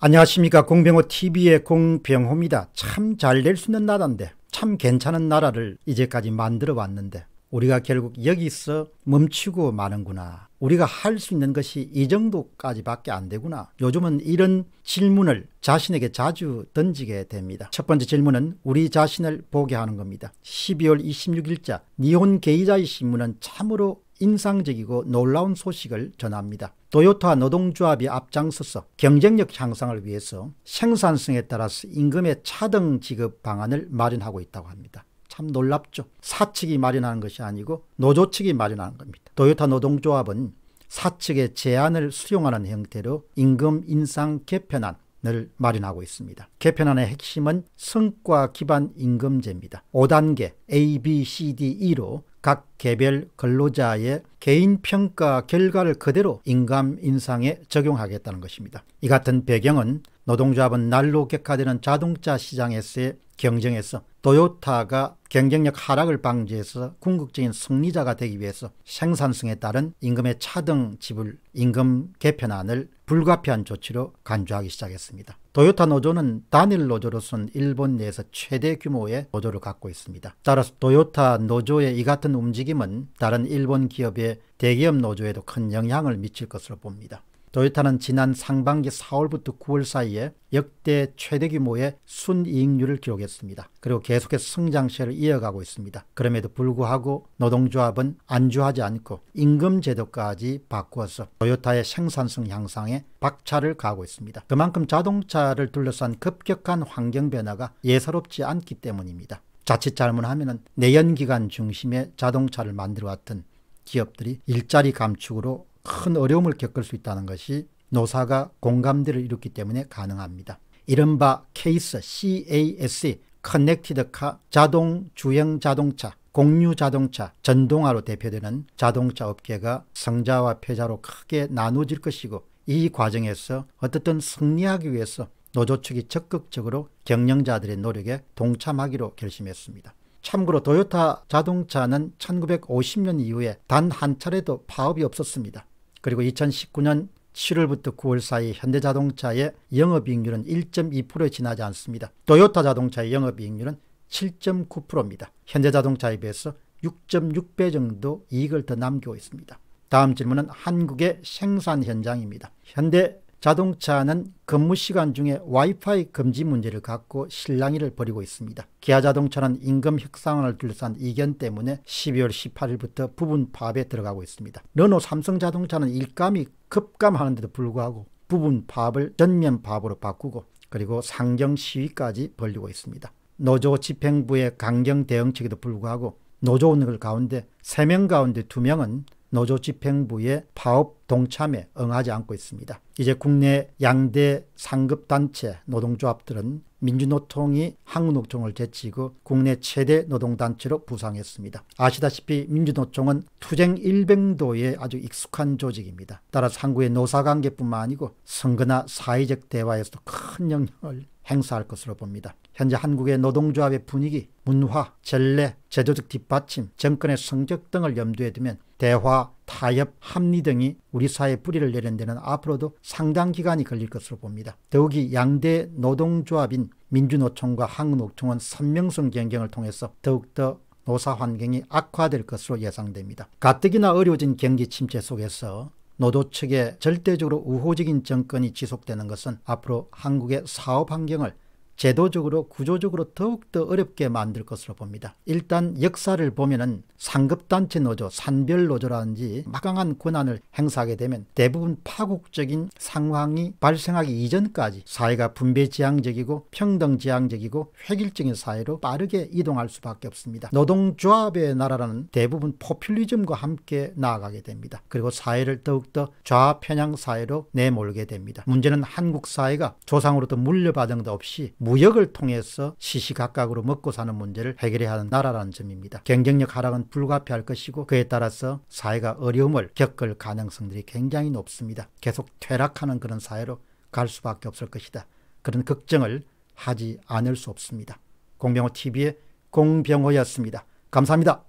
안녕하십니까 공병호 TV의 공병호입니다. 참 잘 될 수 있는 나라인데 참 괜찮은 나라를 이제까지 만들어 왔는데 우리가 결국 여기서 멈추고 마는구나. 우리가 할 수 있는 것이 이 정도까지밖에 안 되구나. 요즘은 이런 질문을 자신에게 자주 던지게 됩니다. 첫 번째 질문은 우리 자신을 보게 하는 겁니다. 12월 26일자 니혼 게이자의 신문은 참으로 인상적이고 놀라운 소식을 전합니다. 도요타 노동조합이 앞장서서 경쟁력 향상을 위해서 생산성에 따라서 임금의 차등 지급 방안을 마련하고 있다고 합니다. 참 놀랍죠. 사측이 마련하는 것이 아니고 노조 측이 마련하는 겁니다. 도요타 노동조합은 사측의 제안을 수용하는 형태로 임금 인상 개편안 을 마련하고 있습니다. 개편안의 핵심은 성과 기반 임금제입니다. 5단계 A, B, C, D, E로 각 개별 근로자의 개인 평가 결과를 그대로 인감 인상에 적용하겠다는 것입니다. 이 같은 배경은 노동조합은 날로 격화되는 자동차 시장에서의 경쟁에서 도요타가 경쟁력 하락을 방지해서 궁극적인 승리자가 되기 위해서 생산성에 따른 임금의 차등 지불 임금 개편안을 불가피한 조치로 간주하기 시작했습니다. 도요타 노조는 단일 노조로선 일본 내에서 최대 규모의 노조를 갖고 있습니다. 따라서 도요타 노조의 이 같은 움직임은 다른 일본 기업의 대기업 노조에도 큰 영향을 미칠 것으로 봅니다. 도요타는 지난 상반기 4월부터 9월 사이에 역대 최대 규모의 순이익률을 기록했습니다. 그리고 계속해서 성장세를 이어가고 있습니다. 그럼에도 불구하고 노동조합은 안주하지 않고 임금 제도까지 바꾸어서 도요타의 생산성 향상에 박차를 가하고 있습니다. 그만큼 자동차를 둘러싼 급격한 환경 변화가 예사롭지 않기 때문입니다. 자칫 잘못하면 내연기관 중심의 자동차를 만들어 왔던 기업들이 일자리 감축으로 큰 어려움을 겪을 수 있다는 것이 노사가 공감대를 이루기 때문에 가능합니다. 이른바 케이스 CAS 커넥티드 카 자동 주행 자동차 공유 자동차 전동화로 대표되는 자동차 업계가 성자와 패자로 크게 나눠질 것이고 이 과정에서 어떻든 승리하기 위해서 노조 측이 적극적으로 경영자들의 노력에 동참하기로 결심했습니다. 참고로 도요타 자동차는 1950년 이후에 단 한 차례도 파업이 없었습니다. 그리고 2019년 7월부터 9월 사이 현대자동차의 영업이익률은 1.2%에 지나지 않습니다. 도요타 자동차의 영업이익률은 7.9%입니다. 현대자동차에 비해서 6.6배 정도 이익을 더 남기고 있습니다. 다음 질문은 한국의 생산 현장입니다. 현대 자동차는 근무 시간 중에 와이파이 금지 문제를 갖고 실랑이를 벌이고 있습니다. 기아 자동차는 임금 협상안을 둘러싼 이견 때문에 12월 18일부터 부분 파업에 들어가고 있습니다. 르노 삼성 자동차는 일감이 급감하는데도 불구하고 부분 파업을 전면 파업으로 바꾸고 그리고 상경 시위까지 벌리고 있습니다. 노조 집행부의 강경 대응책에도 불구하고 노조 원들 가운데 3명 가운데 2명은 노조 집행부의 파업 동참에 응하지 않고 있습니다. 이제 국내 양대 상급단체 노동조합들은 민주노총이 한국노총을 제치고 국내 최대 노동단체로 부상했습니다. 아시다시피 민주노총은 투쟁 일병도에 아주 익숙한 조직입니다. 따라서 한국의 노사관계뿐만 아니고 선거나 사회적 대화에서도 큰 영향을 행사할 것으로 봅니다. 현재 한국의 노동조합의 분위기, 문화, 전례, 제도적 뒷받침, 정권의 성적 등을 염두에 두면 대화, 타협, 합리 등이 우리 사회 뿌리를 내는 데는 앞으로도 상당 기간이 걸릴 것으로 봅니다. 더욱이 양대 노동조합인 민주노총과 한국노총은 선명성 경쟁을 통해서 더욱더 노사 환경이 악화될 것으로 예상됩니다. 가뜩이나 어려워진 경기 침체 속에서 노도 측의 절대적으로 우호적인 정권이 지속되는 것은 앞으로 한국의 사업 환경을 제도적으로 구조적으로 더욱더 어렵게 만들 것으로 봅니다. 일단 역사를 보면은 상급단체 노조, 산별 노조라든지 막강한 권한을 행사하게 되면 대부분 파국적인 상황이 발생하기 이전까지 사회가 분배지향적이고 평등지향적이고 획일적인 사회로 빠르게 이동할 수밖에 없습니다. 노동조합의 나라라는 대부분 포퓰리즘과 함께 나아가게 됩니다. 그리고 사회를 더욱더 좌편향 사회로 내몰게 됩니다. 문제는 한국 사회가 조상으로부터 물려받은 것 없이 무역을 통해서 시시각각으로 먹고 사는 문제를 해결해야 하는 나라라는 점입니다. 경쟁력 하락은 불가피할 것이고 그에 따라서 사회가 어려움을 겪을 가능성들이 굉장히 높습니다. 계속 퇴락하는 그런 사회로 갈 수밖에 없을 것이다. 그런 걱정을 하지 않을 수 없습니다. 공병호 TV의 공병호였습니다. 감사합니다.